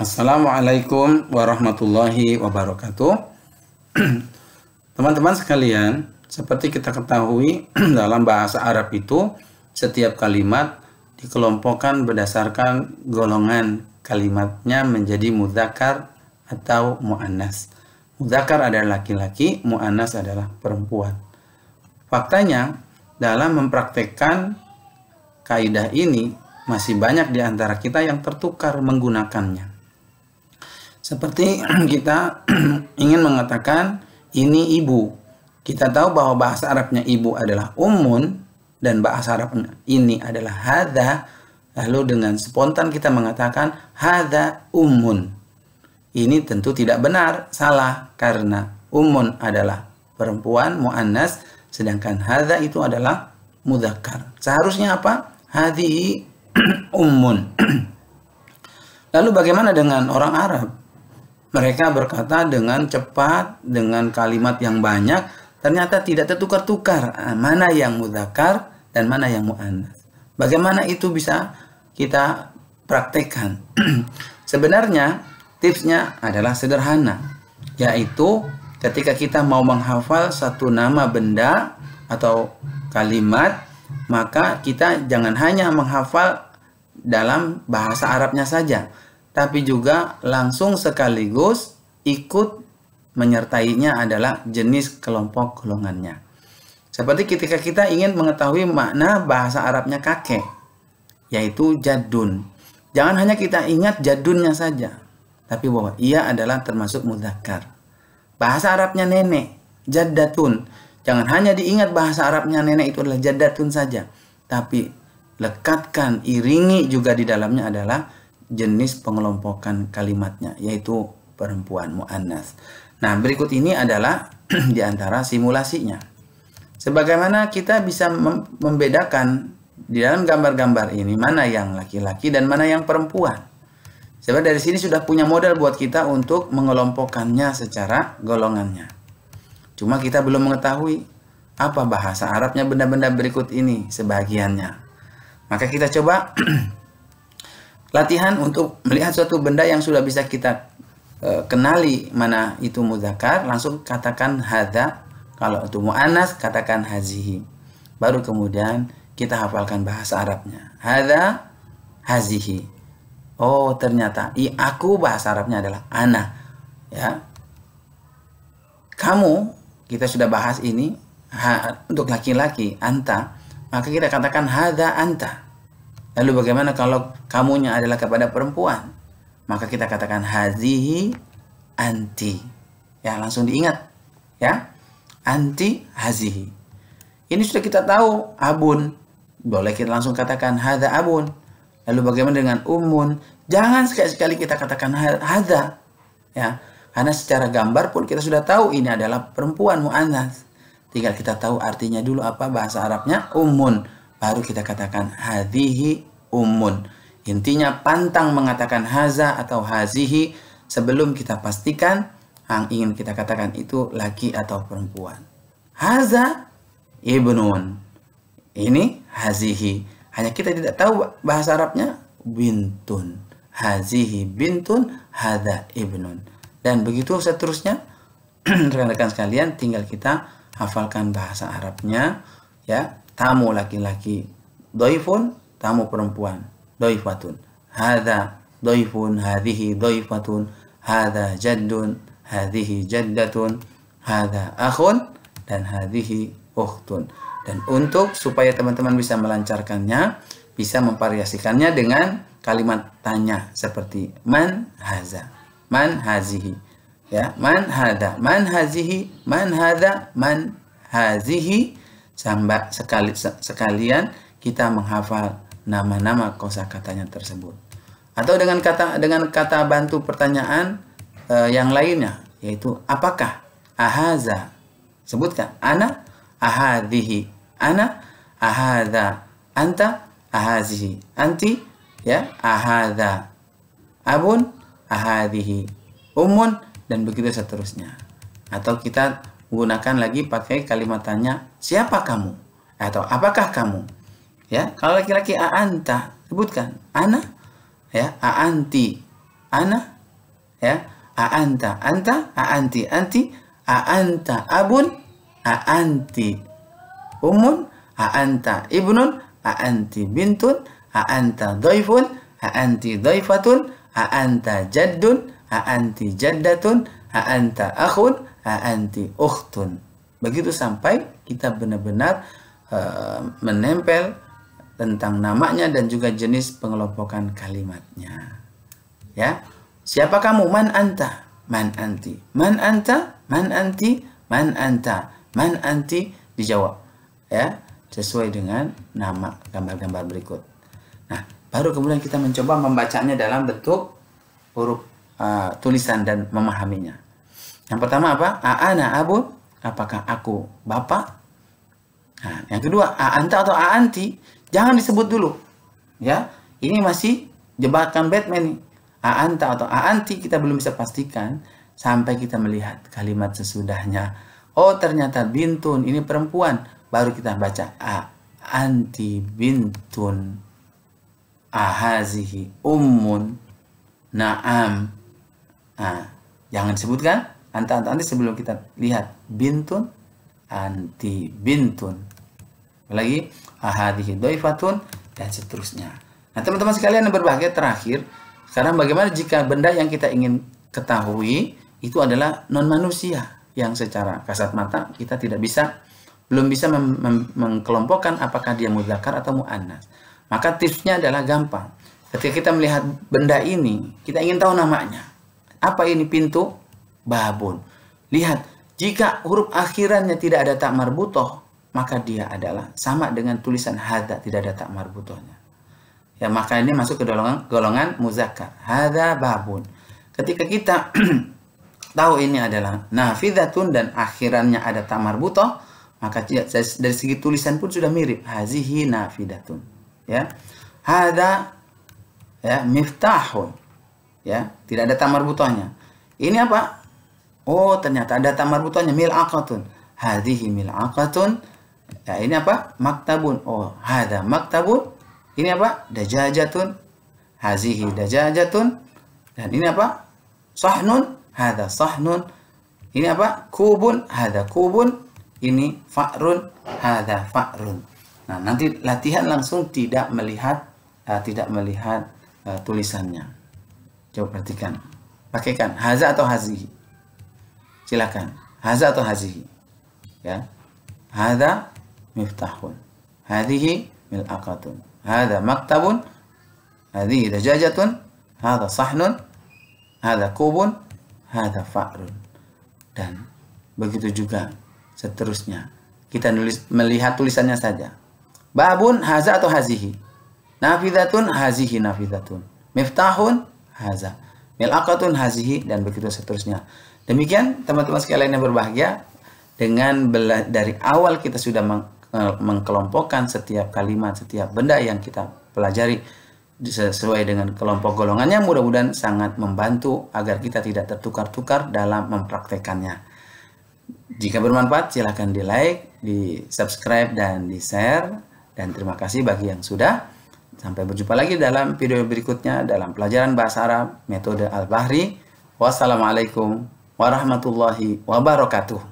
Assalamualaikum warahmatullahi wabarakatuh. Teman-teman sekalian, seperti kita ketahui dalam bahasa Arab itu setiap kalimat dikelompokkan berdasarkan golongan kalimatnya menjadi mudzakkar atau muannas. Mudzakkar adalah laki-laki, muannas adalah perempuan. Faktanya, dalam mempraktekkan kaidah ini masih banyak di antara kita yang tertukar menggunakannya. Seperti kita ingin mengatakan ini ibu. Kita tahu bahwa bahasa Arabnya ibu adalah umun dan bahasa Arab ini adalah hadza. Lalu dengan spontan kita mengatakan hadza umun Ini tentu tidak benar, salah karena umun adalah perempuan muannas sedangkan hadza itu adalah mudzakkar. Seharusnya apa? hadi umun Lalu bagaimana dengan orang Arab? Mereka berkata dengan cepat, dengan kalimat yang banyak, ternyata tidak tertukar-tukar eh, mana yang mudakar dan mana yang mu'anas. Bagaimana itu bisa kita praktekkan? Sebenarnya tipsnya adalah sederhana, yaitu ketika kita mau menghafal satu nama benda atau kalimat, maka kita jangan hanya menghafal dalam bahasa Arabnya saja, tapi juga langsung sekaligus ikut menyertainya adalah jenis kelompok golongannya. Seperti ketika kita ingin mengetahui makna bahasa Arabnya kakek, yaitu jadun. Jangan hanya kita ingat jadunnya saja, tapi bahwa ia adalah termasuk mudakar. Bahasa Arabnya nenek, Jadatun. Jangan hanya diingat bahasa Arabnya nenek itu adalah Jadatun saja, tapi lekatkan, iringi juga di dalamnya adalah jenis pengelompokan kalimatnya yaitu perempuan muannas. Nah, berikut ini adalah di antara simulasinya. Sebagaimana kita bisa membedakan di dalam gambar-gambar ini mana yang laki-laki dan mana yang perempuan. Sebab dari sini sudah punya modal buat kita untuk mengelompokkannya secara golongannya. Cuma kita belum mengetahui apa bahasa Arabnya benda-benda berikut ini sebagiannya. Maka kita coba latihan untuk melihat suatu benda yang sudah bisa kita e, kenali mana itu muzakar langsung katakan hadza kalau itu muannas katakan hazihi baru kemudian kita hafalkan bahasa Arabnya hadza hazihi oh ternyata i aku bahasa Arabnya adalah ana ya kamu kita sudah bahas ini ha, untuk laki-laki anta maka kita katakan hadza anta Lalu bagaimana kalau kamunya adalah kepada perempuan? Maka kita katakan hazihi anti. Ya, langsung diingat. Ya. Anti hazihi. Ini sudah kita tahu abun. Boleh kita langsung katakan hadza abun. Lalu bagaimana dengan umun? Jangan sekali-sekali kita katakan hadza. Ya. Karena secara gambar pun kita sudah tahu ini adalah perempuan mu'annas. Tinggal kita tahu artinya dulu apa bahasa Arabnya umun baru kita katakan hadhihi umun Intinya pantang mengatakan haza atau hazihi sebelum kita pastikan yang ingin kita katakan itu laki atau perempuan. Haza ibnun. Ini hazihi. Hanya kita tidak tahu bahasa Arabnya bintun. Hazihi bintun haza ibnun. Dan begitu seterusnya rekan-rekan sekalian tinggal kita hafalkan bahasa Arabnya ya tamu laki-laki doifun tamu perempuan doifatun hadha doifun hadhihi doifatun hadha jaddun hadhihi jaddatun hadha akhun dan hadhihi ukhtun dan untuk supaya teman-teman bisa melancarkannya bisa memvariasikannya dengan kalimat tanya seperti man haza man hazihi ya man hada man hazihi man hada man hazihi Samba sekali sekalian kita menghafal nama-nama kosakatanya tersebut. Atau dengan kata dengan kata bantu pertanyaan e, yang lainnya yaitu apakah ahaza sebutkan ana ahadhihi ana ahaza anta ahazihi anti ya ahaza abun ahadihi umun dan begitu seterusnya atau kita gunakan lagi pakai kalimat tanya siapa kamu atau apakah kamu ya kalau laki-laki anta sebutkan ana ya anti ana ya aanta anta anta aanti anti anti anta abun anti umun aanta ibnun anti bintun aanta doifun anti doifatun aanta jaddun aanti jaddatun aanta akhun anti uhtun Begitu sampai kita benar-benar uh, menempel tentang namanya dan juga jenis pengelompokan kalimatnya. Ya. Siapa kamu? Man anta? Man anti? Man anta? Man anti? Man anta? Man anti? Dijawab. Ya, sesuai dengan nama gambar-gambar berikut. Nah, baru kemudian kita mencoba membacanya dalam bentuk huruf uh, tulisan dan memahaminya. Yang pertama apa? Aana abun. Apakah aku bapak? Nah, yang kedua, aanta atau aanti. Jangan disebut dulu. Ya, ini masih jebakan Batman nih. Aanta atau aanti kita belum bisa pastikan sampai kita melihat kalimat sesudahnya. Oh, ternyata bintun ini perempuan. Baru kita baca a anti bintun ahazihi ummun naam. Nah, jangan sebutkan Anta, anta, anti sebelum kita lihat. Bintun, anti, bintun. Lagi, ahadihi doifatun, dan seterusnya. Nah, teman-teman sekalian yang berbahagia terakhir, sekarang bagaimana jika benda yang kita ingin ketahui itu adalah non-manusia yang secara kasat mata kita tidak bisa belum bisa mengkelompokkan apakah dia muzakar atau mu'annas. Maka tipsnya adalah gampang. Ketika kita melihat benda ini, kita ingin tahu namanya. Apa ini pintu? babun. Lihat, jika huruf akhirannya tidak ada tak marbutoh, maka dia adalah sama dengan tulisan hada tidak ada tak marbutohnya. Ya, maka ini masuk ke golongan, golongan muzakka hada babun. Ketika kita tahu ini adalah nafidatun dan akhirannya ada tak marbutoh, maka dari segi tulisan pun sudah mirip. Hazihi nafidatun. Ya. hada ya miftahun. Ya, tidak ada tak marbutohnya. Ini apa? Oh, ternyata ada tamarbutannya mil'aqatun. Hadhihi mil'aqatun. Ya, ini apa? Maktabun. Oh, hada maktabun. Ini apa? Dajajatun. Hazihi dajajatun. Dan ini apa? Sahnun. Hada sahnun. Ini apa? Kubun. Hada kubun. Ini fa'run. Hada fa'run. Nah, nanti latihan langsung tidak melihat uh, tidak melihat uh, tulisannya. Coba perhatikan. Pakaikan haza atau hazihi. Silakan. Haza atau hazihi. Ya. haza miftahun. mil mil'aqatun. haza maktabun. hazihi dajajatun. haza sahnun. haza kubun. haza fa'run. Dan begitu juga seterusnya. Kita nulis, melihat tulisannya saja. Babun haza atau hazihi. Nafidatun hazihi nafidatun. Miftahun haza. Mil'aqatun hazihi dan begitu seterusnya. Demikian teman-teman sekalian yang berbahagia, dengan bela dari awal kita sudah meng e, mengkelompokkan setiap kalimat, setiap benda yang kita pelajari sesuai dengan kelompok golongannya, mudah-mudahan sangat membantu agar kita tidak tertukar-tukar dalam mempraktekannya. Jika bermanfaat, silahkan di like, di subscribe, dan di share. Dan terima kasih bagi yang sudah. Sampai berjumpa lagi dalam video berikutnya dalam pelajaran bahasa Arab metode Al-Bahri. Wassalamualaikum warahmatullahi wabarakatuh.